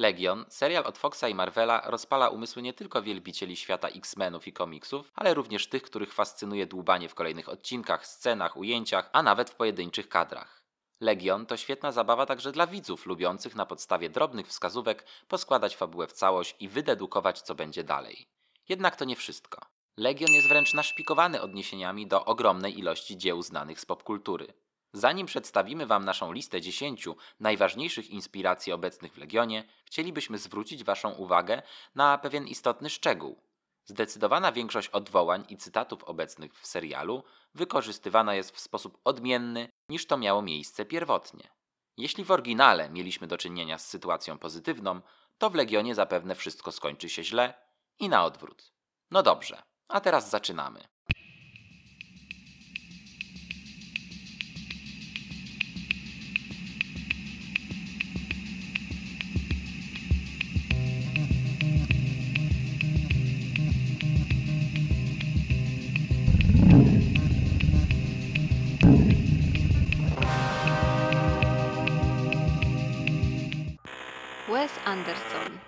Legion, serial od Foxa i Marvela rozpala umysły nie tylko wielbicieli świata X-Menów i komiksów, ale również tych, których fascynuje dłubanie w kolejnych odcinkach, scenach, ujęciach, a nawet w pojedynczych kadrach. Legion to świetna zabawa także dla widzów lubiących na podstawie drobnych wskazówek poskładać fabułę w całość i wydedukować, co będzie dalej. Jednak to nie wszystko. Legion jest wręcz naszpikowany odniesieniami do ogromnej ilości dzieł znanych z popkultury. Zanim przedstawimy Wam naszą listę 10 najważniejszych inspiracji obecnych w Legionie, chcielibyśmy zwrócić Waszą uwagę na pewien istotny szczegół. Zdecydowana większość odwołań i cytatów obecnych w serialu wykorzystywana jest w sposób odmienny niż to miało miejsce pierwotnie. Jeśli w oryginale mieliśmy do czynienia z sytuacją pozytywną, to w Legionie zapewne wszystko skończy się źle i na odwrót. No dobrze, a teraz zaczynamy. Wes Anderson.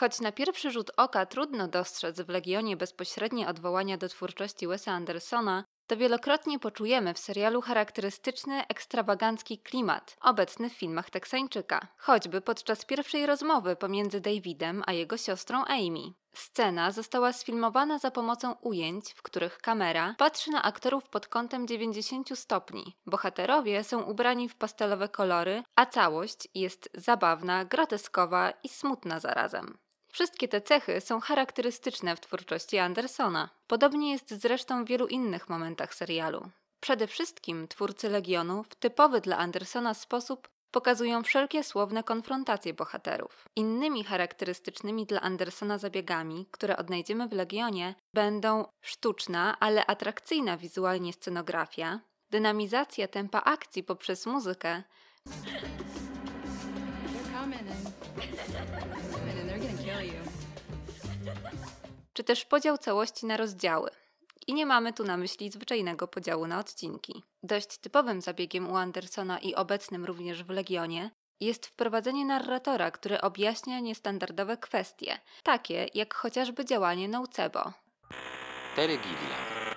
Choć na pierwszy rzut oka trudno dostrzec w Legionie bezpośrednie odwołania do twórczości Wesa Andersona, to wielokrotnie poczujemy w serialu charakterystyczny, ekstrawagancki klimat obecny w filmach Teksańczyka, choćby podczas pierwszej rozmowy pomiędzy Davidem a jego siostrą Amy. Scena została sfilmowana za pomocą ujęć, w których kamera patrzy na aktorów pod kątem 90 stopni. Bohaterowie są ubrani w pastelowe kolory, a całość jest zabawna, groteskowa i smutna zarazem. Wszystkie te cechy są charakterystyczne w twórczości Andersona. Podobnie jest zresztą w wielu innych momentach serialu. Przede wszystkim twórcy Legionu w typowy dla Andersona sposób pokazują wszelkie słowne konfrontacje bohaterów. Innymi charakterystycznymi dla Andersona zabiegami, które odnajdziemy w Legionie, będą sztuczna, ale atrakcyjna wizualnie scenografia, dynamizacja tempa akcji poprzez muzykę. Czy też podział całości na rozdziały i nie mamy tu na myśli zwyczajnego podziału na odcinki. Dość typowym zabiegiem u Andersona i obecnym również w Legionie jest wprowadzenie narratora, który objaśnia niestandardowe kwestie, takie jak chociażby działanie Nocebo. Terry Gilliam.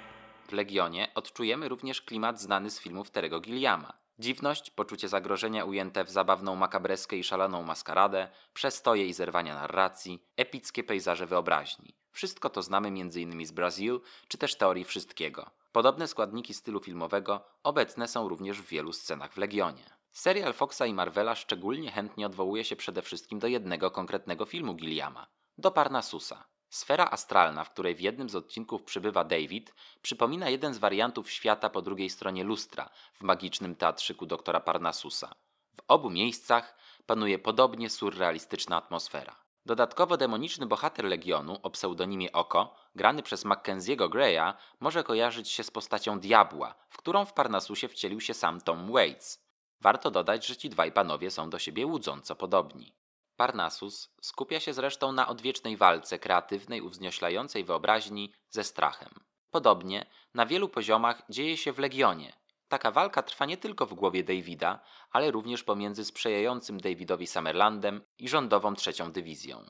W Legionie odczujemy również klimat znany z filmów Terego Gilliama. Dziwność, poczucie zagrożenia ujęte w zabawną makabreskę i szaloną maskaradę, przestoje i zerwania narracji, epickie pejzaże wyobraźni. Wszystko to znamy m.in. z Brazil, czy też teorii wszystkiego. Podobne składniki stylu filmowego obecne są również w wielu scenach w Legionie. Serial Foxa i Marvela szczególnie chętnie odwołuje się przede wszystkim do jednego konkretnego filmu Gilliama – do Parnasusa. Sfera astralna, w której w jednym z odcinków przybywa David, przypomina jeden z wariantów świata po drugiej stronie lustra w magicznym teatrzyku doktora Parnasusa. W obu miejscach panuje podobnie surrealistyczna atmosfera. Dodatkowo demoniczny bohater Legionu o pseudonimie Oko, grany przez Mackenziego Greya, może kojarzyć się z postacią diabła, w którą w Parnasusie wcielił się sam Tom Waits. Warto dodać, że ci dwaj panowie są do siebie łudząco podobni. Parnasus skupia się zresztą na odwiecznej walce kreatywnej uwznioślającej wyobraźni ze strachem. Podobnie na wielu poziomach dzieje się w Legionie. Taka walka trwa nie tylko w głowie Davida, ale również pomiędzy sprzyjającym Davidowi Summerlandem i rządową trzecią dywizją.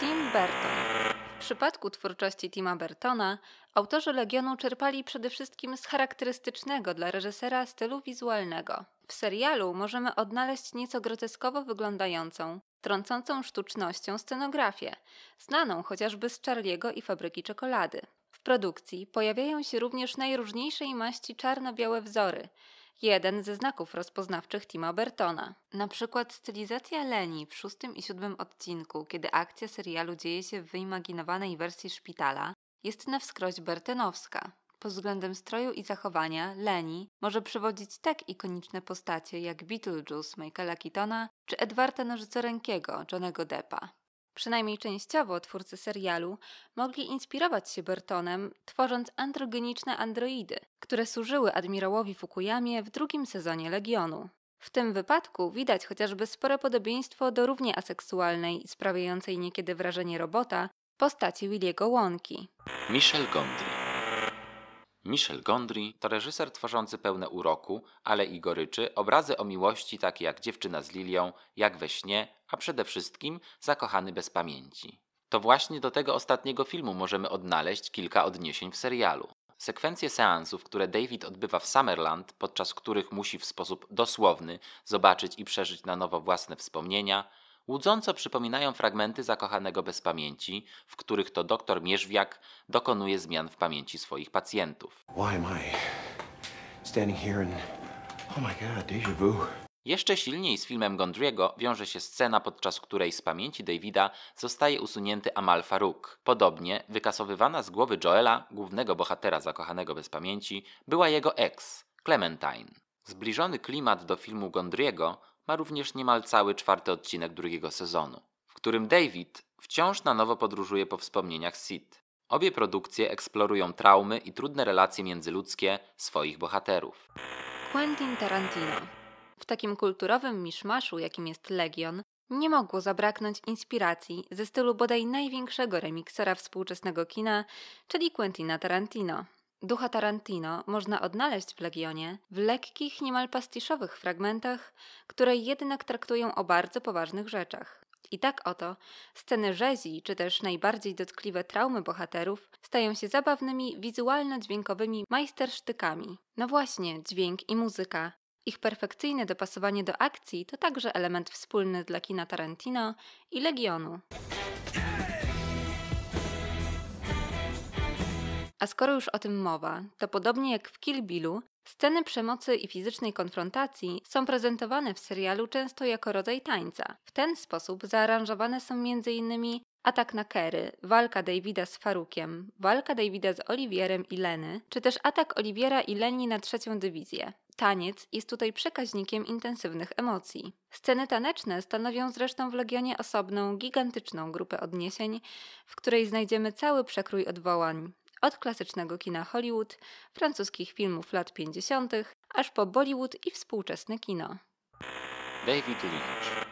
Tim Burton. W przypadku twórczości Tima Bertona, autorzy Legionu czerpali przede wszystkim z charakterystycznego dla reżysera stylu wizualnego. W serialu możemy odnaleźć nieco groteskowo wyglądającą, trącącą sztucznością scenografię, znaną chociażby z Charliego i Fabryki Czekolady. W produkcji pojawiają się również najróżniejszej maści czarno-białe wzory, jeden ze znaków rozpoznawczych Tima Bertona. Na przykład stylizacja Leni w szóstym i siódmym odcinku, kiedy akcja serialu dzieje się w wyimaginowanej wersji szpitala, jest na wskroś bertenowska pod względem stroju i zachowania, Leni może przewodzić tak ikoniczne postacie jak Beetlejuice Michaela Keatona czy Edwarda Nożycorękiego Johnego Deppa. Przynajmniej częściowo twórcy serialu mogli inspirować się Bertonem, tworząc androgeniczne androidy, które służyły admirałowi Fukuyamie w drugim sezonie Legionu. W tym wypadku widać chociażby spore podobieństwo do równie aseksualnej i sprawiającej niekiedy wrażenie robota postaci Williego Łąki. Michel Gondry Michel Gondry to reżyser tworzący pełne uroku, ale i goryczy, obrazy o miłości takie jak Dziewczyna z Lilią, Jak we śnie, a przede wszystkim Zakochany bez pamięci. To właśnie do tego ostatniego filmu możemy odnaleźć kilka odniesień w serialu. Sekwencje seansów, które David odbywa w Summerland, podczas których musi w sposób dosłowny zobaczyć i przeżyć na nowo własne wspomnienia, Łudząco przypominają fragmenty zakochanego bez pamięci, w których to doktor Mierzwiak dokonuje zmian w pamięci swoich pacjentów. Why am I standing here Oh my God, vu? Jeszcze silniej z filmem Gondriego wiąże się scena, podczas której z pamięci Davida zostaje usunięty Amal Farouk. Podobnie wykasowywana z głowy Joela, głównego bohatera zakochanego bez pamięci, była jego ex, Clementine. Zbliżony klimat do filmu Gondriego ma również niemal cały czwarty odcinek drugiego sezonu, w którym David wciąż na nowo podróżuje po wspomnieniach Sid. Obie produkcje eksplorują traumy i trudne relacje międzyludzkie swoich bohaterów. Quentin Tarantino. W takim kulturowym miszmaszu, jakim jest Legion, nie mogło zabraknąć inspiracji ze stylu bodaj największego remiksera współczesnego kina, czyli Quentina Tarantino. Ducha Tarantino można odnaleźć w Legionie w lekkich, niemal pastiszowych fragmentach, które jednak traktują o bardzo poważnych rzeczach. I tak oto sceny rzezi, czy też najbardziej dotkliwe traumy bohaterów stają się zabawnymi, wizualno-dźwiękowymi majstersztykami. No właśnie, dźwięk i muzyka. Ich perfekcyjne dopasowanie do akcji to także element wspólny dla kina Tarantino i Legionu. A skoro już o tym mowa, to podobnie jak w Kill Billu, sceny przemocy i fizycznej konfrontacji są prezentowane w serialu często jako rodzaj tańca. W ten sposób zaaranżowane są m.in. atak na Kerry, walka Davida z Farukiem, walka Davida z Oliwierem i Leny, czy też atak Oliwiera i Leni na trzecią dywizję. Taniec jest tutaj przekaźnikiem intensywnych emocji. Sceny taneczne stanowią zresztą w Legionie osobną, gigantyczną grupę odniesień, w której znajdziemy cały przekrój odwołań, od klasycznego kina Hollywood, francuskich filmów lat 50., aż po Bollywood i współczesne kino. David Lynch.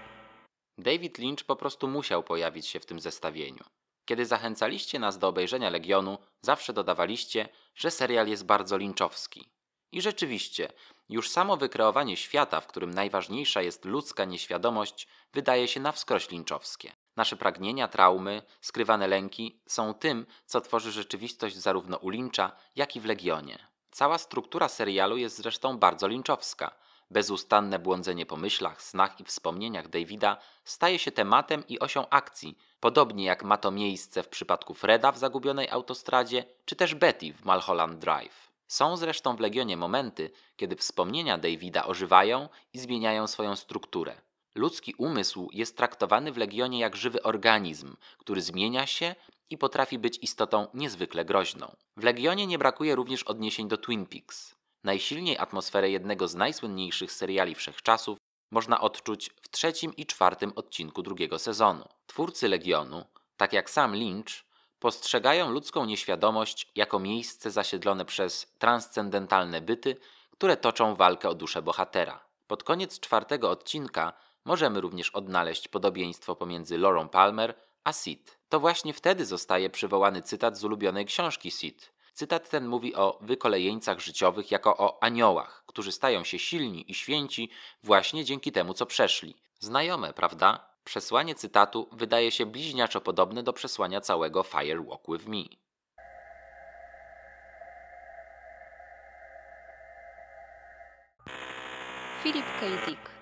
David Lynch po prostu musiał pojawić się w tym zestawieniu. Kiedy zachęcaliście nas do obejrzenia Legionu, zawsze dodawaliście, że serial jest bardzo linczowski. I rzeczywiście, już samo wykreowanie świata, w którym najważniejsza jest ludzka nieświadomość, wydaje się na wskroś linczowskie. Nasze pragnienia, traumy, skrywane lęki są tym, co tworzy rzeczywistość zarówno u Lyncha, jak i w Legionie. Cała struktura serialu jest zresztą bardzo linczowska. Bezustanne błądzenie po myślach, snach i wspomnieniach Davida staje się tematem i osią akcji, podobnie jak ma to miejsce w przypadku Freda w zagubionej autostradzie, czy też Betty w Malholland Drive. Są zresztą w Legionie momenty, kiedy wspomnienia Davida ożywają i zmieniają swoją strukturę. Ludzki umysł jest traktowany w Legionie jak żywy organizm, który zmienia się i potrafi być istotą niezwykle groźną. W Legionie nie brakuje również odniesień do Twin Peaks. Najsilniej atmosferę jednego z najsłynniejszych seriali wszechczasów można odczuć w trzecim i czwartym odcinku drugiego sezonu. Twórcy Legionu, tak jak sam Lynch, postrzegają ludzką nieświadomość jako miejsce zasiedlone przez transcendentalne byty, które toczą walkę o duszę bohatera. Pod koniec czwartego odcinka Możemy również odnaleźć podobieństwo pomiędzy Laurą Palmer a Sid. To właśnie wtedy zostaje przywołany cytat z ulubionej książki Sid. Cytat ten mówi o wykolejeńcach życiowych jako o aniołach, którzy stają się silni i święci właśnie dzięki temu, co przeszli. Znajome, prawda? Przesłanie cytatu wydaje się bliźniaczo podobne do przesłania całego Fire Walk With Me. Philip K. Dick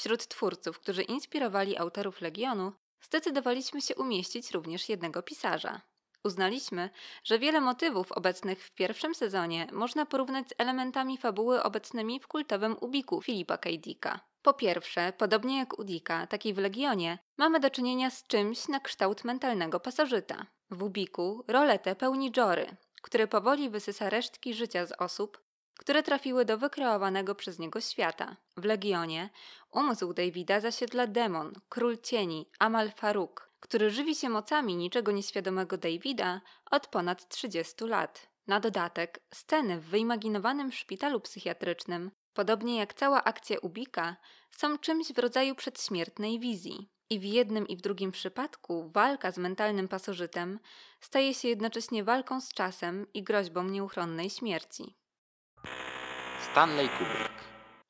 Wśród twórców, którzy inspirowali autorów Legionu, zdecydowaliśmy się umieścić również jednego pisarza. Uznaliśmy, że wiele motywów obecnych w pierwszym sezonie można porównać z elementami fabuły obecnymi w kultowym ubiku Filipa K. Dicka. Po pierwsze, podobnie jak u Dicka, tak i w Legionie, mamy do czynienia z czymś na kształt mentalnego pasożyta. W ubiku rolę tę pełni Jory, który powoli wysysa resztki życia z osób, które trafiły do wykreowanego przez niego świata. W Legionie umysł Davida zasiedla demon, król cieni, Amal Faruk, który żywi się mocami niczego nieświadomego Davida od ponad 30 lat. Na dodatek, sceny w wyimaginowanym szpitalu psychiatrycznym, podobnie jak cała akcja Ubika, są czymś w rodzaju przedśmiertnej wizji. I w jednym i w drugim przypadku walka z mentalnym pasożytem staje się jednocześnie walką z czasem i groźbą nieuchronnej śmierci. Stanley Kubrick.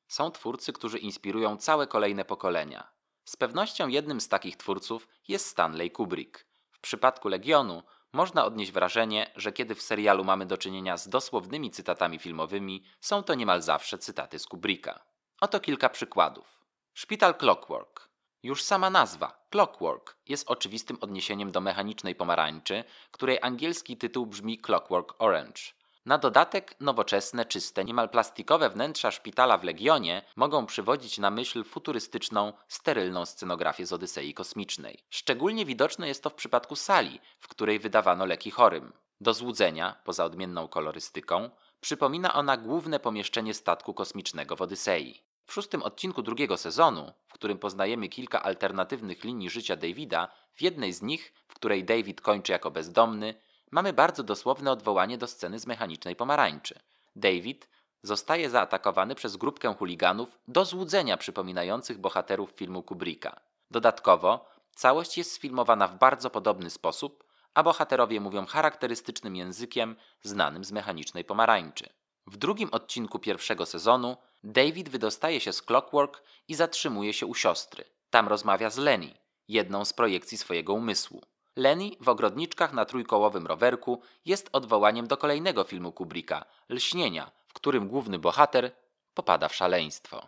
Są twórcy, którzy inspirują całe kolejne pokolenia. Z pewnością jednym z takich twórców jest Stanley Kubrick. W przypadku Legionu można odnieść wrażenie, że kiedy w serialu mamy do czynienia z dosłownymi cytatami filmowymi, są to niemal zawsze cytaty z Kubricka. Oto kilka przykładów. Szpital Clockwork. Już sama nazwa, Clockwork, jest oczywistym odniesieniem do mechanicznej pomarańczy, której angielski tytuł brzmi Clockwork Orange. Na dodatek nowoczesne, czyste, niemal plastikowe wnętrza szpitala w Legionie mogą przywodzić na myśl futurystyczną, sterylną scenografię z Odysei Kosmicznej. Szczególnie widoczne jest to w przypadku sali, w której wydawano leki chorym. Do złudzenia, poza odmienną kolorystyką, przypomina ona główne pomieszczenie statku kosmicznego w Odysei. W szóstym odcinku drugiego sezonu, w którym poznajemy kilka alternatywnych linii życia Davida, w jednej z nich, w której David kończy jako bezdomny, mamy bardzo dosłowne odwołanie do sceny z mechanicznej pomarańczy. David zostaje zaatakowany przez grupkę chuliganów do złudzenia przypominających bohaterów filmu Kubricka. Dodatkowo, całość jest sfilmowana w bardzo podobny sposób, a bohaterowie mówią charakterystycznym językiem znanym z mechanicznej pomarańczy. W drugim odcinku pierwszego sezonu David wydostaje się z Clockwork i zatrzymuje się u siostry. Tam rozmawia z Lenny, jedną z projekcji swojego umysłu. Lenny w ogrodniczkach na trójkołowym rowerku jest odwołaniem do kolejnego filmu Kubricka Lśnienia, w którym główny bohater popada w szaleństwo.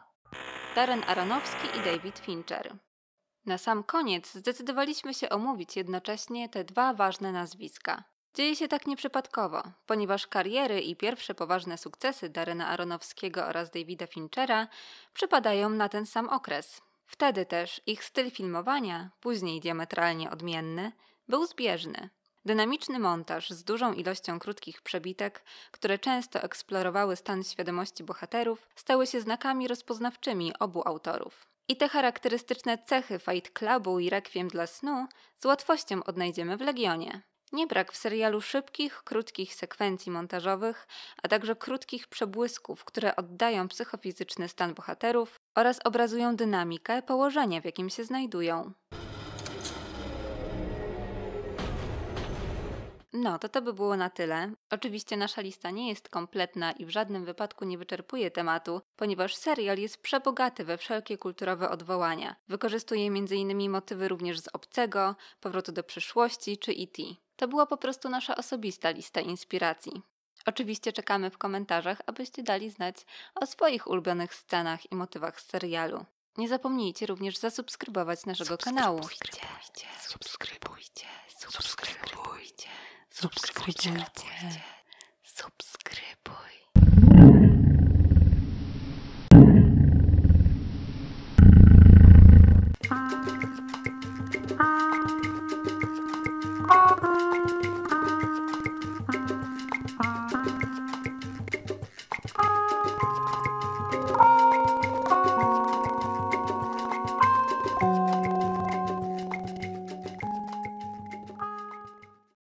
Darren Aronowski i David Fincher. Na sam koniec zdecydowaliśmy się omówić jednocześnie te dwa ważne nazwiska. Dzieje się tak nieprzypadkowo, ponieważ kariery i pierwsze poważne sukcesy Darena Aronowskiego oraz Davida Finchera przypadają na ten sam okres. Wtedy też ich styl filmowania, później diametralnie odmienny, był zbieżny. Dynamiczny montaż z dużą ilością krótkich przebitek, które często eksplorowały stan świadomości bohaterów, stały się znakami rozpoznawczymi obu autorów. I te charakterystyczne cechy Fight Clubu i Requiem dla snu z łatwością odnajdziemy w Legionie. Nie brak w serialu szybkich, krótkich sekwencji montażowych, a także krótkich przebłysków, które oddają psychofizyczny stan bohaterów oraz obrazują dynamikę, położenie w jakim się znajdują. No, to to by było na tyle. Oczywiście nasza lista nie jest kompletna i w żadnym wypadku nie wyczerpuje tematu, ponieważ serial jest przebogaty we wszelkie kulturowe odwołania. Wykorzystuje m.in. motywy również z Obcego, Powrotu do przyszłości czy E.T. To była po prostu nasza osobista lista inspiracji. Oczywiście czekamy w komentarzach, abyście dali znać o swoich ulubionych scenach i motywach z serialu. Nie zapomnijcie również zasubskrybować naszego kanału. Subskrybujcie, subskrybujcie, subskrybujcie, subskrybujcie, subskrybujcie. subskrybujcie.